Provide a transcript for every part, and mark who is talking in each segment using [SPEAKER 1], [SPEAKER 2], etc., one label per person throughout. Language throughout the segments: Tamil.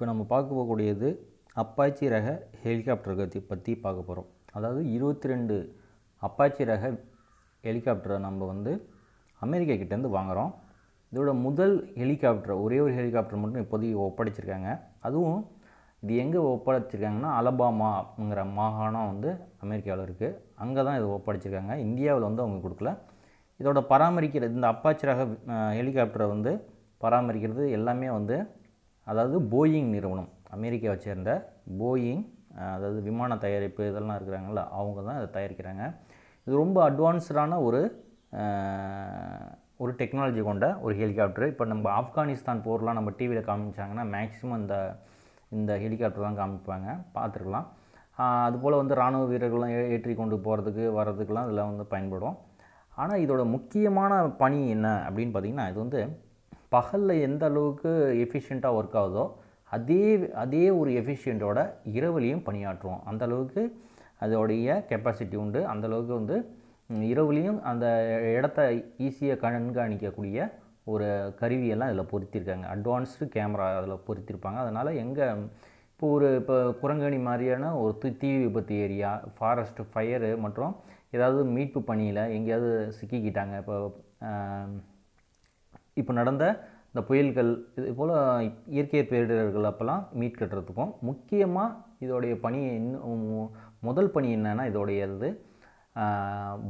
[SPEAKER 1] இப்போ நம்ம பார்க்க போகக்கூடியது அப்பாச்சி ரக ஹெலிகாப்டர்களை பற்றி பார்க்க போகிறோம் அதாவது இருபத்தி ரெண்டு அப்பாச்சி ரக ஹெலிகாப்டரை நம்ம வந்து அமெரிக்கா கிட்டேருந்து வாங்குகிறோம் இதோட முதல் ஹெலிகாப்டர் ஒரே ஒரு ஹெலிகாப்டர் மட்டும் இப்போதைக்கு ஒப்படைச்சிருக்காங்க அதுவும் இது எங்கே ஒப்படைச்சிருக்காங்கன்னா அலபாமாங்கிற மாகாணம் வந்து அமெரிக்காவில் இருக்குது அங்கே தான் இதை ஒப்படைச்சிருக்காங்க இந்தியாவில் வந்து அவங்க கொடுக்கல இதோட பராமரிக்கிறது இந்த அப்பாச்சி ரக ஹெலிகாப்டரை வந்து பராமரிக்கிறது எல்லாமே வந்து அதாவது போயிங் நிறுவனம் அமெரிக்காவை சேர்ந்த போயிங் அதாவது விமான தயாரிப்பு இதெல்லாம் இருக்கிறாங்கல்ல அவங்க தான் இதை தயாரிக்கிறாங்க இது ரொம்ப அட்வான்ஸ்டான ஒரு ஒரு டெக்னாலஜி கொண்ட ஒரு ஹெலிகாப்டர் இப்போ நம்ம ஆப்கானிஸ்தான் போர்லாம் நம்ம டிவியில் காமிச்சாங்கன்னா மேக்ஸிமம் இந்த இந்த ஹெலிகாப்டர் தான் காமிப்பாங்க பார்த்துருக்கலாம் அதுபோல் வந்து இராணுவ வீரர்கள்லாம் ஏற்றி கொண்டு போகிறதுக்கு வர்றதுக்கெலாம் இதில் வந்து பயன்படும் ஆனால் இதோட முக்கியமான பணி என்ன அப்படின்னு பார்த்திங்கன்னா இது வந்து பகலில் எந்த அளவுக்கு எஃபிஷியண்ட்டாக ஒர்க் ஆகுதோ அதே அதே ஒரு எஃபிஷியண்ட்டோட இரவுலேயும் பணியாற்றுவோம் அந்தளவுக்கு அதோடைய கெப்பாசிட்டி உண்டு அந்தளவுக்கு வந்து இரவுலேயும் அந்த இடத்த ஈஸியாக கண்காணிக்கக்கூடிய ஒரு கருவியெல்லாம் இதில் பொருத்தியிருக்காங்க அட்வான்ஸ்டு கேமரா அதில் பொருத்தியிருப்பாங்க அதனால் எங்கே இப்போ ஒரு இப்போ குரங்கணி மாதிரியான ஒரு தி தீ விபத்து ஏரியா ஃபாரஸ்ட்டு ஃபயரு மற்றும் ஏதாவது மீட்பு பணியில் எங்கேயாவது சிக்கிக்கிட்டாங்க இப்போ இப்போ நடந்த இந்த புயல்கள் இது போல் இயற்கை பேரிடர்கள் அப்போல்லாம் மீட் கட்டுறதுக்கும் முக்கியமாக இதோடைய பணி இன்னும் முதல் பணி என்னென்னா இதோடைய இது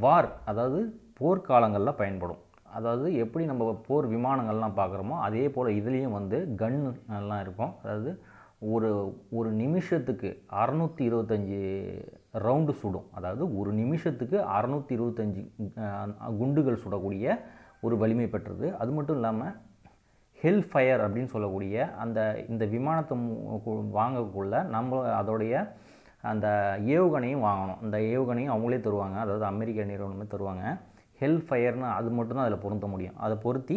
[SPEAKER 1] வார் அதாவது போர்க்காலங்களில் பயன்படும் அதாவது எப்படி நம்ம போர் விமானங்கள்லாம் பார்க்குறோமோ அதே போல் இதுலேயும் வந்து கன்னு எல்லாம் இருக்கும் அதாவது ஒரு ஒரு நிமிஷத்துக்கு அறநூற்றி இருபத்தஞ்சி ரவுண்டு சுடும் அதாவது ஒரு நிமிஷத்துக்கு அறநூற்றி இருபத்தஞ்சி குண்டுகள் சுடக்கூடிய ஒரு வலிமை பெற்றது அது மட்டும் இல்லாமல் ஹெல் ஃபயர் அப்படின்னு சொல்லக்கூடிய அந்த இந்த விமானத்தை வாங்கக்குள்ளே நம்ம அதோடைய அந்த ஏவுகணையும் வாங்கணும் அந்த ஏவுகணையும் அவங்களே தருவாங்க அதாவது அமெரிக்க நிறுவனமே தருவாங்க ஹெல் ஃபயர்னு அது மட்டும்தான் அதில் பொருத்த முடியும் அதை பொருத்தி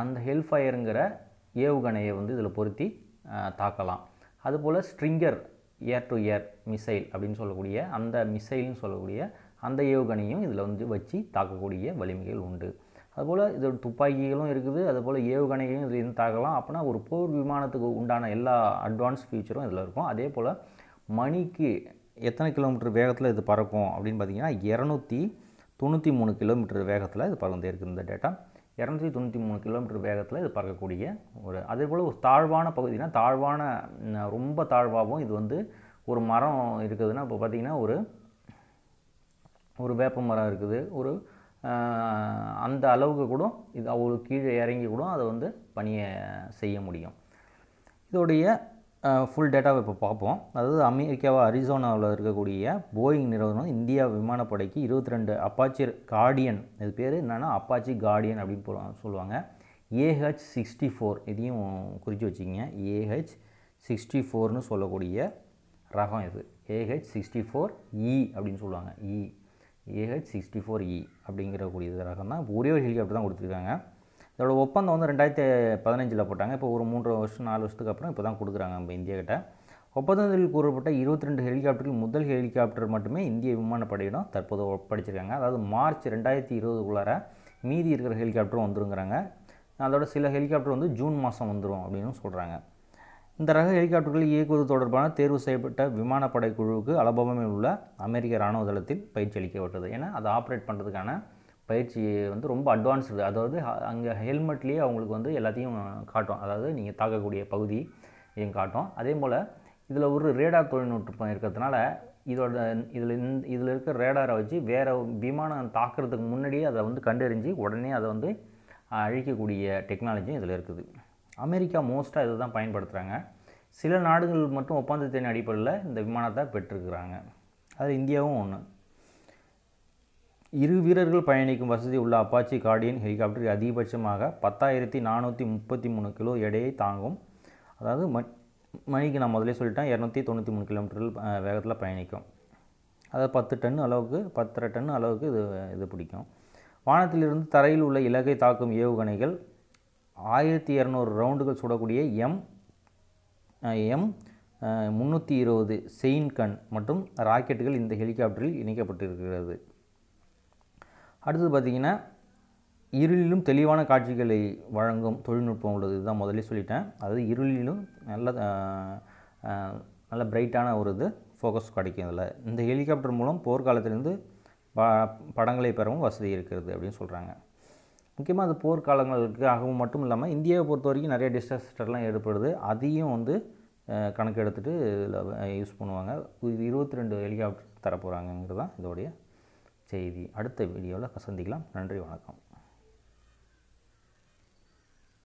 [SPEAKER 1] அந்த ஹெல் ஃபயருங்கிற ஏவுகணையை வந்து இதில் பொருத்தி தாக்கலாம் அதுபோல் stinger air to air missile அப்படின்னு சொல்லக்கூடிய அந்த மிசைல்னு சொல்லக்கூடிய அந்த ஏவுகணையும் இதில் வந்து வச்சு தாக்கக்கூடிய வலிமைகள் உண்டு அதுபோல் இது துப்பாக்கிகளும் இருக்குது அதுபோல் ஏவுகணைகளையும் இதில் இருந்து தாக்கலாம் அப்படின்னா ஒரு போர் விமானத்துக்கு உண்டான எல்லா அட்வான்ஸ் ஃபியூச்சரும் இதில் இருக்கும் அதே போல் மணிக்கு எத்தனை கிலோமீட்டர் வேகத்தில் இது பறக்கும் அப்படின்னு பார்த்திங்கன்னா இரநூத்தி தொண்ணூற்றி மூணு கிலோமீட்டர் வேகத்தில் இது பறந்து இருக்குது இந்த டேட்டா இரநூத்தி தொண்ணூற்றி மூணு கிலோமீட்டர் வேகத்தில் இது பறக்கக்கூடிய ஒரு அதே போல் ஒரு தாழ்வான பகுதினா தாழ்வான ரொம்ப தாழ்வாகவும் இது வந்து ஒரு மரம் இருக்குதுன்னா இப்போ பார்த்திங்கன்னா ஒரு ஒரு வேப்ப மரம் இருக்குது ஒரு அந்த அளவுக்கு கூட இது அவ்வளோ கீழே இறங்கி கூட அதை வந்து பணியை செய்ய முடியும் இதோடைய ஃபுல் டேட்டாவை இப்போ பார்ப்போம் அதாவது அமெரிக்காவை அரிசோனாவில் இருக்கக்கூடிய போயிங் நிறுவனம் இந்தியா விமானப்படைக்கு இருபத்தி ரெண்டு அப்பாச்சி கார்டியன் இது பேர் என்னென்னா அப்பாச்சி கார்டியன் அப்படின்னு சொல்லுவாங்க ஏஹெச் சிக்ஸ்டி ஃபோர் இதையும் குறித்து வச்சுக்கிங்க ஏஹெச் சிக்ஸ்டி ஃபோர்னு சொல்லக்கூடிய ரகம் இது ஏஹெச் சிக்ஸ்டி ஃபோர் இ அப்படின்னு சொல்லுவாங்க E AH sixty four E e அப்படிங்கிற கூடிய ரகம் தான் ஒரே ஒரு ஹெலிகாப்டர் தான் கொடுத்துருக்காங்க இதோட ஒப்பந்தம் வந்து ரெண்டாயிரத்தி பதினஞ்சில் போட்டாங்க இப்போ ஒரு மூன்று வருஷம் நாலு வருஷத்துக்கு அப்புறம் இப்போ தான் கொடுக்குறாங்க நம்ம இந்தியாக்கிட்ட ஒப்பந்தத்தில் கூறப்பட்ட இருபத்தி ரெண்டு ஹெலிகாப்டர்கள் முதல் ஹெலிகாப்டர் மட்டுமே இந்திய விமானப்படையிடம் தற்போது ஒப்படைச்சிருக்காங்க அதாவது மார்ச் ரெண்டாயிரத்தி இருபதுக்குள்ளார மீதி இருக்கிற ஹெலிகாப்டரும் வந்துருங்கிறாங்க அதோட சில ஹெலிகாப்டர் வந்து ஜூன் மாதம் வந்துடும் அப்படின்னு சொல்கிறாங்க இந்த ரக ஹெலிகாப்டர்களை இயக்குவது தொடர்பான தேர்வு செய்யப்பட்ட விமானப்படை குழுவுக்கு அலபாமில் உள்ள அமெரிக்க இராணுவ தளத்தில் பயிற்சி அளிக்கப்பட்டது ஏன்னா அதை ஆப்ரேட் பண்ணுறதுக்கான பயிற்சி வந்து ரொம்ப அட்வான்ஸ்டு அதாவது அங்கே ஹெல்மெட்லேயே அவங்களுக்கு வந்து எல்லாத்தையும் காட்டும் அதாவது நீங்கள் தாக்கக்கூடிய பகுதி இதையும் காட்டும் அதே போல் இதில் ஒரு ரேடார் தொழில்நுட்பம் இருக்கிறதுனால இதோட இதில் இதில் இருக்கிற ரேடாரை வச்சு வேறு விமானம் தாக்குறதுக்கு முன்னாடியே அதை வந்து கண்டறிஞ்சு உடனே அதை வந்து அழிக்கக்கூடிய டெக்னாலஜியும் இதில் இருக்குது அமெரிக்கா மோஸ்ட்டாக இதை தான் பயன்படுத்துகிறாங்க சில நாடுகள் மட்டும் ஒப்பந்தத்தின் அடிப்படையில் இந்த விமானத்தை பெற்றிருக்கிறாங்க அது இந்தியாவும் ஒன்று இரு வீரர்கள் பயணிக்கும் வசதி உள்ள அப்பாச்சி கார்டியன் ஹெலிகாப்டர் அதிகபட்சமாக பத்தாயிரத்தி நானூற்றி முப்பத்தி மூணு கிலோ எடையை தாங்கும் அதாவது ம மணிக்கு நான் முதலே சொல்லிட்டேன் இரநூத்தி தொண்ணூற்றி மூணு கிலோமீட்டர் வேகத்தில் பயணிக்கும் அதாவது பத்து டன் அளவுக்கு பத்தரை டன் அளவுக்கு இது இது பிடிக்கும் வானத்திலிருந்து தரையில் உள்ள இலகை தாக்கும் ஏவுகணைகள் ஆயிரத்தி இரநூறு ரவுண்டுகள் சுடக்கூடிய எம் எம் முந்நூற்றி இருபது செயின் கன் மற்றும் ராக்கெட்டுகள் இந்த ஹெலிகாப்டரில் இணைக்கப்பட்டிருக்கிறது அடுத்தது பார்த்திங்கன்னா இருளிலும் தெளிவான காட்சிகளை வழங்கும் தொழில்நுட்பம் உள்ளது இதுதான் முதல்ல சொல்லிட்டேன் அதாவது இருளிலும் நல்ல நல்ல பிரைட்டான ஒரு இது ஃபோக்கஸ் கிடைக்கும் இதில் இந்த ஹெலிகாப்டர் மூலம் போர்க்காலத்திலிருந்து படங்களை பெறவும் வசதி இருக்கிறது அப்படின்னு சொல்கிறாங்க முக்கியமாக அது போர்க்காலங்களுக்கு ஆகவும் மட்டும் இல்லாமல் இந்தியாவை பொறுத்த வரைக்கும் நிறைய டிசாஸ்டர்லாம் ஏற்படுது அதையும் வந்து கணக்கு எடுத்துகிட்டு இதில் யூஸ் பண்ணுவாங்க இருபத்தி ரெண்டு ஹெலிகாப்டர் தரப்போகிறாங்கிறது தான் இதோடைய செய்தி அடுத்த வீடியோவில் சந்திக்கலாம் நன்றி வணக்கம்